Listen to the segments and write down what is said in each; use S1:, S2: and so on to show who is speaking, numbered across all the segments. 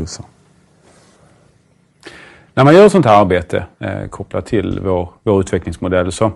S1: Då så. När man gör sånt här arbete eh, kopplat till vår, vår utvecklingsmodell så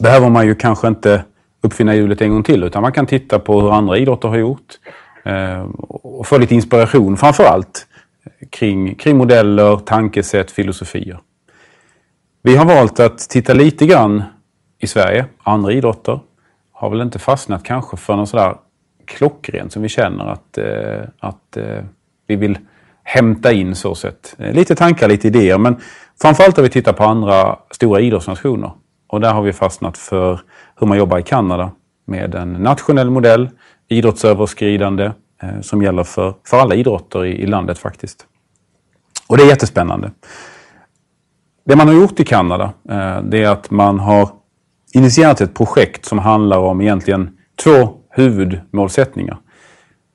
S1: behöver man ju kanske inte uppfinna hjulet en gång till utan man kan titta på hur andra idrotter har gjort eh, och få lite inspiration framför allt kring, kring modeller, tankesätt, filosofier. Vi har valt att titta lite grann i Sverige, andra idrotter har väl inte fastnat kanske för något sådär klockrent som vi känner att, eh, att eh, vi vill hämta in så sett. Eh, lite tankar, lite idéer, men framförallt har vi tittat på andra stora idrottsnationer. Och där har vi fastnat för hur man jobbar i Kanada med en nationell modell, idrottsöverskridande, eh, som gäller för, för alla idrotter i, i landet faktiskt. Och det är jättespännande. Det man har gjort i Kanada, eh, det är att man har initierat ett projekt som handlar om egentligen två huvudmålsättningar.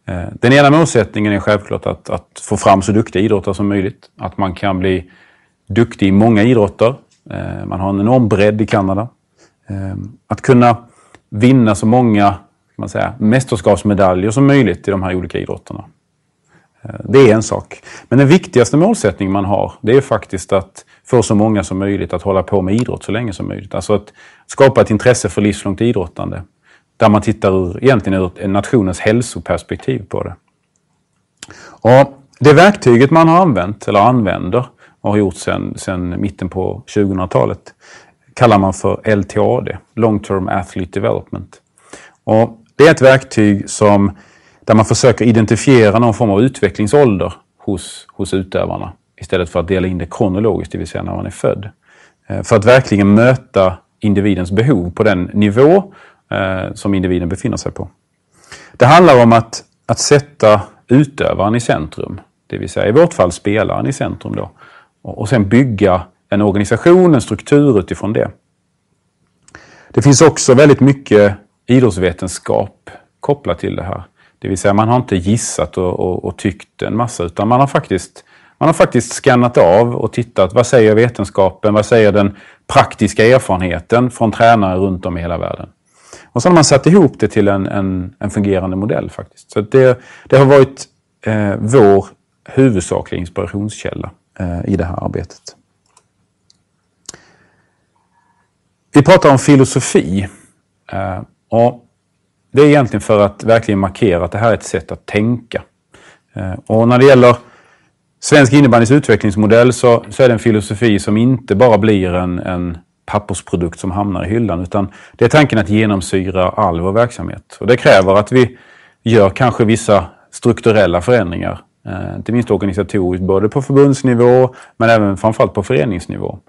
S1: Eh, den ena målsättningen är självklart att, att, få fram så duktiga idrottare som möjligt. Att man kan bli duktig i många idrotter. Eh, man har en enorm bredd i Kanada. Eh, att kunna vinna så många man säga, mästerskapsmedaljer som möjligt i de här olika idrotterna. Det är en sak. Men den viktigaste målsättningen man har, det är faktiskt att få så många som möjligt att hålla på med idrott så länge som möjligt. Alltså att skapa ett intresse för livslångt idrottande. Där man tittar egentligen ur nationens hälsoperspektiv på det. Och det verktyget man har använt, eller använder, och har gjort sedan mitten på 2000-talet, kallar man för LTAD, Long Term Athlete Development. Och det är ett verktyg som, där man försöker identifiera någon form av utvecklingsålder hos, hos utövarna istället för att dela in det kronologiskt, det vill säga när man är född. Eh, för att verkligen möta individens behov på den nivå eh, som individen befinner sig på. Det handlar om att, att sätta utövaren i centrum, det vill säga i vårt fall spelaren i centrum då. Och, och sen bygga en organisation, en struktur utifrån det. Det finns också väldigt mycket idrottsvetenskap kopplat till det här. Det vill säga man har inte gissat och, och, och tyckt en massa utan man har faktiskt man har faktiskt skannat av och tittat vad säger vetenskapen, vad säger den praktiska erfarenheten från tränare runt om i hela världen. Och sen har man satt ihop det till en, en, en fungerande modell faktiskt. Så det, det har varit eh, vår huvudsakliga inspirationskälla eh, i det här arbetet. Vi pratar om filosofi. Eh, och det är egentligen för att verkligen markera att det här är ett sätt att tänka. Eh, och när det gäller svensk innebandys utvecklingsmodell så, så är det en filosofi som inte bara blir en, en pappersprodukt som hamnar i hyllan. Utan det är tanken att genomsyra all vår verksamhet. Och det kräver att vi gör kanske vissa strukturella förändringar. Eh, inte minst organisatoriskt, både på förbundsnivå men även framförallt på föreningsnivå.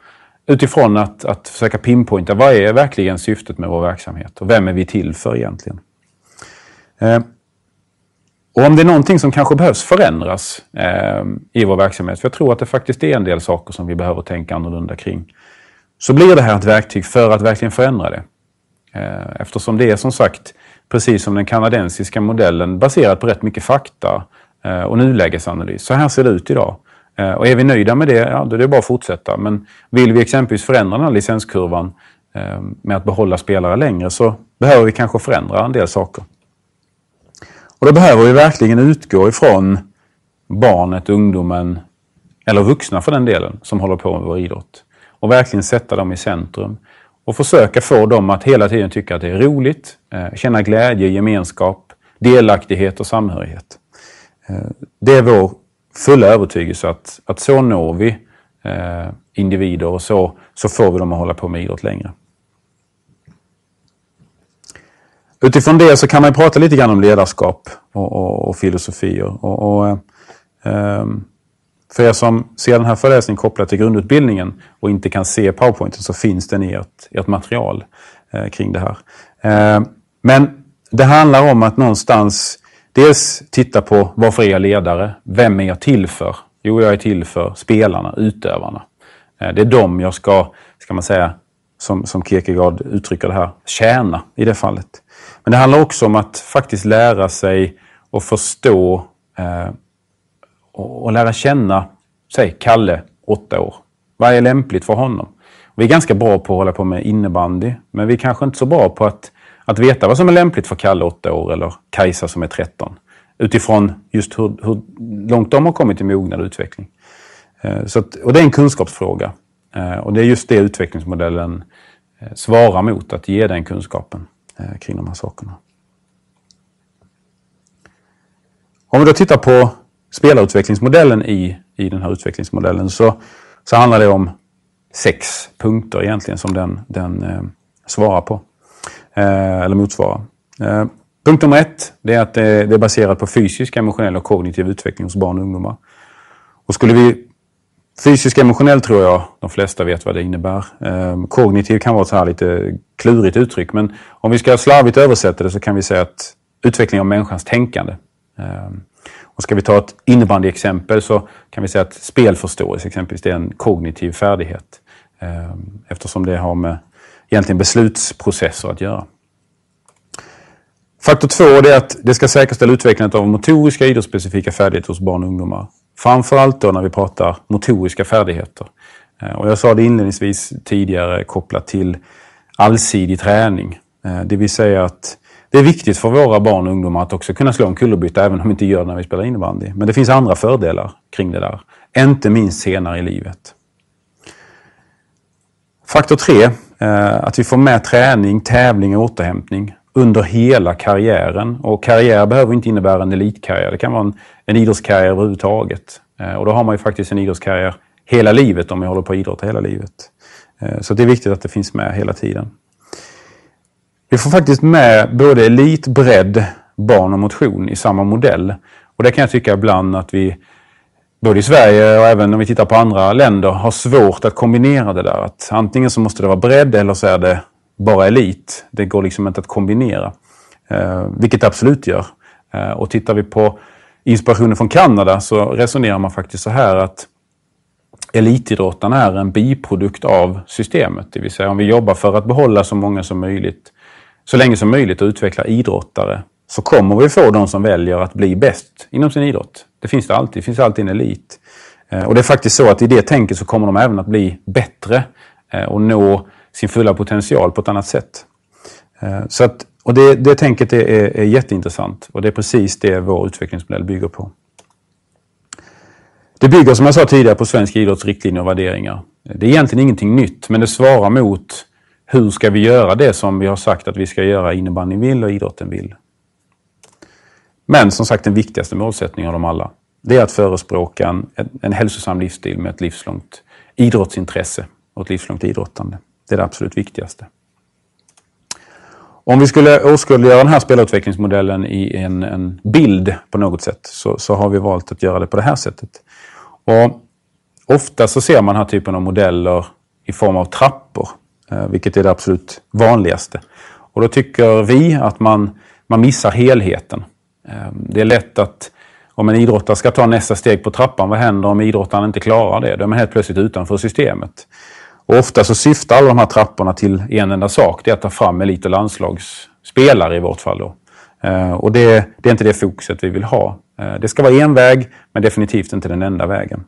S1: Utifrån att, att försöka pinpointa vad är verkligen syftet med vår verksamhet och vem är vi till för egentligen? Eh, och om det är någonting som kanske behövs förändras eh, i vår verksamhet, för jag tror att det faktiskt är en del saker som vi behöver tänka annorlunda kring så blir det här ett verktyg för att verkligen förändra det. Eh, eftersom det är som sagt, precis som den kanadensiska modellen, baserat på rätt mycket fakta eh, och nulägesanalys. Så här ser det ut idag. Eh, och är vi nöjda med det, ja, då är det bara att fortsätta. Men vill vi exempelvis förändra den här licenskurvan med att behålla spelare längre så behöver vi kanske förändra en del saker. Och då behöver vi verkligen utgå ifrån barnet, ungdomen eller vuxna för den delen som håller på med vår idrott och verkligen sätta dem i centrum. Och försöka få dem att hela tiden tycka att det är roligt, eh, känna glädje, gemenskap, delaktighet och samhörighet. Eh, det är vår fulla övertygelse att, att så når vi eh, individer och så, så får vi dem att hålla på med idrott längre. Utifrån det så kan man prata lite grann om ledarskap och, och, och filosofier. Och, och ehm, för er som ser den här föreläsningen kopplat till grundutbildningen och inte kan se powerpointen så finns den i ert, ert material eh, kring det här. Eh, men det handlar om att någonstans dels titta på varför är jag ledare? Vem är jag till för? Jo, jag är till för spelarna, utövarna. Eh, det är dem jag ska, ska man säga, som, som Kierkegaard uttrycker det här, tjäna i det fallet. Men det handlar också om att faktiskt lära sig och förstå eh, och, och lära känna, säg Kalle, åtta år. Vad är lämpligt för honom? Vi är ganska bra på att hålla på med innebandy, men vi är kanske inte så bra på att, att veta vad som är lämpligt för Kalle, åtta år, eller Kajsa som är 13. Utifrån just hur, hur långt de har kommit i mognad och utveckling. Eh, så att, och det är en kunskapsfråga. Eh, och det är just det utvecklingsmodellen eh, svarar mot, att ge den kunskapen kring de här sakerna. Om vi då tittar på spelarutvecklingsmodellen i, i den här utvecklingsmodellen så, så handlar det om sex punkter egentligen som den, den eh, svarar på. Eh, eller motsvarar. Eh, punkt nummer ett det är att det, det, är baserat på fysisk, emotionell och kognitiv utveckling hos barn och ungdomar. Och skulle vi Fysisk emotionell tror jag de flesta vet vad det innebär. Eh, kognitiv kan vara ett så här lite klurigt uttryck men om vi ska slarvigt översätta det så kan vi säga att utveckling av människans tänkande. Eh, och ska vi ta ett innebandyexempel så kan vi säga att spelförståelse exempelvis är en kognitiv färdighet ehm, eftersom det har med egentligen beslutsprocesser att göra. Faktor två är att det ska säkerställa utvecklandet av motoriska idrottsspecifika färdigheter hos barn och ungdomar. Framförallt då när vi pratar motoriska färdigheter. Eh, och jag sa det inledningsvis tidigare kopplat till allsidig träning. Eh, det vill säga att det är viktigt för våra barn och ungdomar att också kunna slå en kullerbytta, även om vi inte gör det när vi spelar innebandy. Men det finns andra fördelar kring det där. Inte minst senare i livet. Faktor tre, eh, att vi får med träning, tävling och återhämtning under hela karriären. Och karriär behöver inte innebära en elitkarriär. Det kan vara en, en idrottskarriär överhuvudtaget. Eh, och då har man ju faktiskt en idrottskarriär hela livet om jag håller på att idrotta hela livet. Eh, så det är viktigt att det finns med hela tiden. Vi får faktiskt med både elit, bredd, barn och motion i samma modell. Och det kan jag tycka ibland att vi, både i Sverige och även om vi tittar på andra länder, har svårt att kombinera det där. Att antingen så måste det vara bredd eller så är det bara elit. Det går liksom inte att kombinera. Eh, vilket det absolut gör. Eh, och tittar vi på inspirationen från Kanada så resonerar man faktiskt så här att elitidrottarna är en biprodukt av systemet. Det vill säga om vi jobbar för att behålla så många som möjligt så länge som möjligt att utveckla idrottare så kommer vi få de som väljer att bli bäst inom sin idrott. Det finns det alltid. Det finns alltid en elit. Eh, och det är faktiskt så att i det tänket så kommer de även att bli bättre eh, och nå sin fulla potential på ett annat sätt. Eh, så att, och det, det tänket är, är, är jätteintressant och det är precis det vår utvecklingsmodell bygger på. Det bygger som jag sa tidigare på svensk idrotts riktlinjer och värderingar. Det är egentligen ingenting nytt men det svarar mot hur ska vi göra det som vi har sagt att vi ska göra innebandyn vill och idrotten vill? Men som sagt den viktigaste målsättningen av dem alla, det är att förespråka en, en hälsosam livsstil med ett livslångt idrottsintresse och ett livslångt idrottande. Det är det absolut viktigaste. Om vi skulle åskådliggöra den här spelarutvecklingsmodellen i en, en bild på något sätt så, så, har vi valt att göra det på det här sättet. Och ofta så ser man den här typen av modeller i form av trappor. Eh, vilket är det absolut vanligaste. Och då tycker vi att man, man missar helheten. Eh, det är lätt att om en idrottare ska ta nästa steg på trappan, vad händer om idrottaren inte klarar det? Då är man helt plötsligt utanför systemet. Och ofta så syftar alla de här trapporna till en enda sak, det är att ta fram elit och landslagsspelare i vårt fall. Då. Eh, och det, det är inte det fokuset vi vill ha. Det ska vara en väg, men definitivt inte den enda vägen.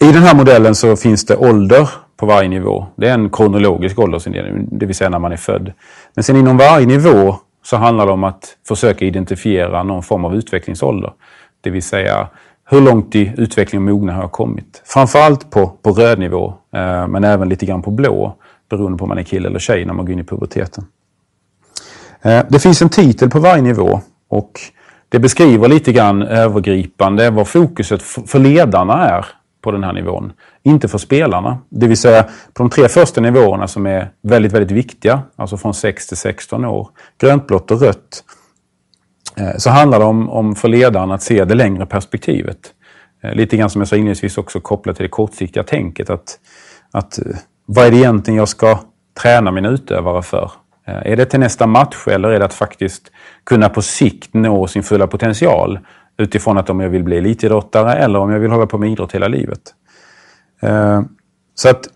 S1: I den här modellen så finns det ålder på varje nivå. Det är en kronologisk åldersindelning, det vill säga när man är född. Men sen inom varje nivå så handlar det om att försöka identifiera någon form av utvecklingsålder. Det vill säga hur långt i utveckling och mognad har jag kommit? Framförallt på, på röd nivå, eh, men även lite grann på blå beroende på om man är kille eller tjej när man går in i puberteten. Eh, det finns en titel på varje nivå och det beskriver lite grann övergripande vad fokuset för ledarna är på den här nivån. Inte för spelarna. Det vill säga på de tre första nivåerna som är väldigt, väldigt viktiga, alltså från 6 till 16 år, Grönt, blått och rött, eh, så handlar det om, om för ledaren att se det längre perspektivet. Eh, lite grann som jag sa inledningsvis också kopplat till det kortsiktiga tänket. Att, att, eh, vad är det egentligen jag ska träna mina utövare för? Är det till nästa match eller är det att faktiskt kunna på sikt nå sin fulla potential? Utifrån att om jag vill bli elitidrottare eller om jag vill hålla på med idrott hela livet. Eh, så att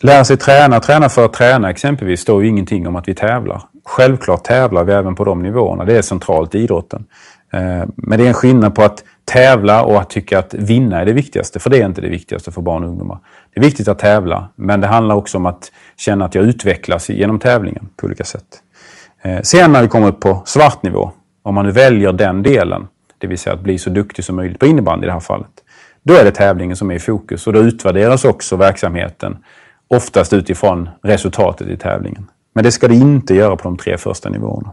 S1: lära sig träna, träna för att träna exempelvis, står ju ingenting om att vi tävlar. Självklart tävlar vi även på de nivåerna. Det är centralt i idrotten. Eh, men det är en skillnad på att tävla och att tycka att vinna är det viktigaste, för det är inte det viktigaste för barn och ungdomar. Det är viktigt att tävla, men det handlar också om att känna att jag utvecklas genom tävlingen på olika sätt. Eh, sen när vi kommer upp på svart nivå, om man nu väljer den delen, det vill säga att bli så duktig som möjligt på innebandy i det här fallet. Då är det tävlingen som är i fokus och då utvärderas också verksamheten. Oftast utifrån resultatet i tävlingen. Men det ska det inte göra på de tre första nivåerna.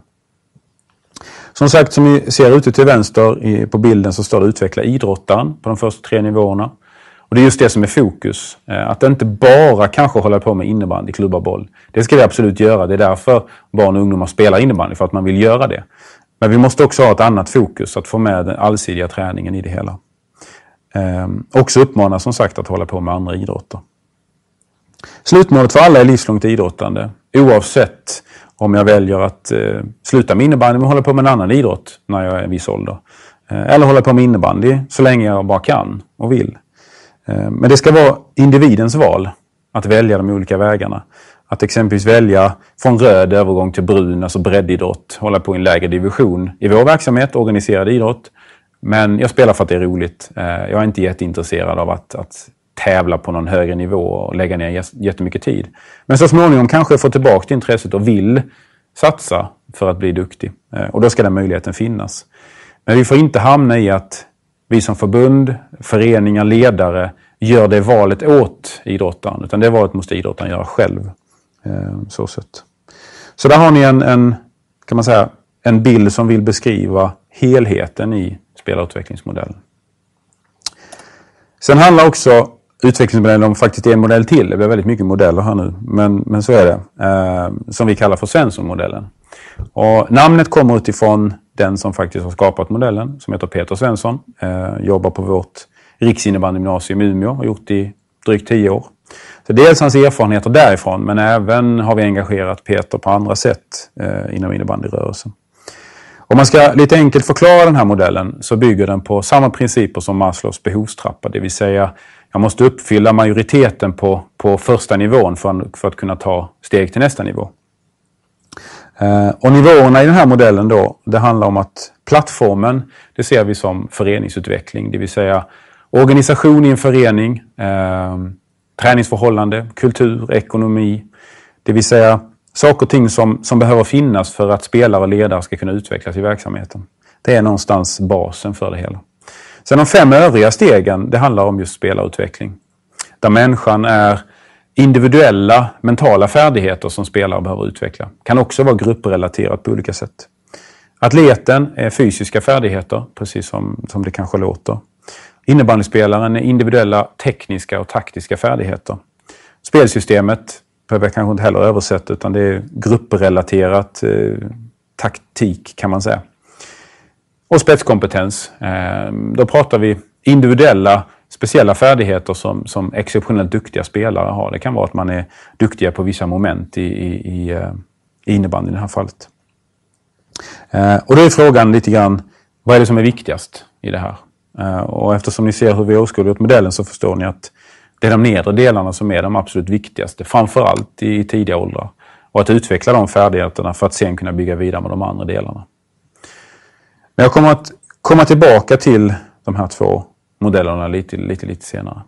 S1: Som sagt, som ni ser ute till vänster på bilden så står det utveckla idrottaren på de första tre nivåerna. Och Det är just det som är fokus. Eh, att inte bara kanske hålla på med innebandy, klubba boll. Det ska vi absolut göra. Det är därför barn och ungdomar spelar innebandy, för att man vill göra det. Men vi måste också ha ett annat fokus, att få med den allsidiga träningen i det hela. Ehm, också uppmana som sagt att hålla på med andra idrotter. Slutmålet för alla är livslångt idrottande, oavsett om jag väljer att eh, sluta med innebandy och hålla på med en annan idrott när jag är en viss ålder. Eh, eller hålla på med innebandy så länge jag bara kan och vill. Eh, men det ska vara individens val att välja de olika vägarna. Att exempelvis välja från röd övergång till brun, alltså breddidrott, hålla på i en lägre division i vår verksamhet, organiserad idrott. Men jag spelar för att det är roligt. Eh, jag är inte jätteintresserad av att, att tävla på någon högre nivå och lägga ner jättemycket tid. Men så småningom kanske jag får tillbaka intresset och vill satsa för att bli duktig. Eh, och då ska den möjligheten finnas. Men vi får inte hamna i att vi som förbund, föreningar, ledare gör det valet åt idrottaren. Utan det valet måste idrottaren göra själv. Eh, så, sätt. så där har ni en, en, kan man säga, en bild som vill beskriva helheten i spelarutvecklingsmodellen. Sen handlar också utvecklingsmodellen om faktiskt en modell till. Det blir väldigt mycket modeller här nu, men, men så är det. Eh, som vi kallar för Svenssonmodellen. Och namnet kommer utifrån den som faktiskt har skapat modellen, som heter Peter Svensson. Eh, jobbar på vårt riksinnebandygymnasium i Umeå och har gjort det i drygt tio år. Så dels hans erfarenheter därifrån, men även har vi engagerat Peter på andra sätt eh, inom innebandyrörelsen. Om man ska lite enkelt förklara den här modellen så bygger den på samma principer som Maslows behovstrappa, det vill säga jag måste uppfylla majoriteten på, på första nivån för, för att kunna ta steg till nästa nivå. Eh, och nivåerna i den här modellen då, det handlar om att plattformen, det ser vi som föreningsutveckling, det vill säga organisation i en förening, eh, träningsförhållande, kultur, ekonomi. Det vill säga saker och ting som, som behöver finnas för att spelare och ledare ska kunna utvecklas i verksamheten. Det är någonstans basen för det hela. Sen de fem övriga stegen, det handlar om just spelarutveckling. Där människan är individuella mentala färdigheter som spelare behöver utveckla. Kan också vara grupprelaterat på olika sätt. Atleten är fysiska färdigheter, precis som, som det kanske låter. Innebandyspelaren är individuella tekniska och taktiska färdigheter. Spelsystemet behöver jag kanske inte heller översätta utan det är grupprelaterat eh, taktik kan man säga. Och spetskompetens. Eh, då pratar vi individuella speciella färdigheter som, som exceptionellt duktiga spelare har. Det kan vara att man är duktiga på vissa moment i, i, i, eh, innebandy i det här fallet. Eh, och då är frågan lite grann, vad är det som är viktigast i det här? Eh, och eftersom ni ser hur vi åskådliggjort modellen så förstår ni att det är de nedre delarna som är de absolut viktigaste, framförallt i tidiga åldrar. Och att utveckla de färdigheterna för att sen kunna bygga vidare med de andra delarna. Men jag kommer att komma tillbaka till de här två modellerna lite, lite, lite senare.